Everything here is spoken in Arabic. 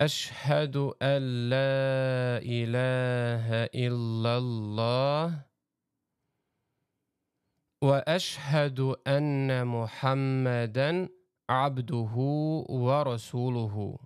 أشهد أن لا إله إلا الله وأشهد أن محمدا عبده ورسوله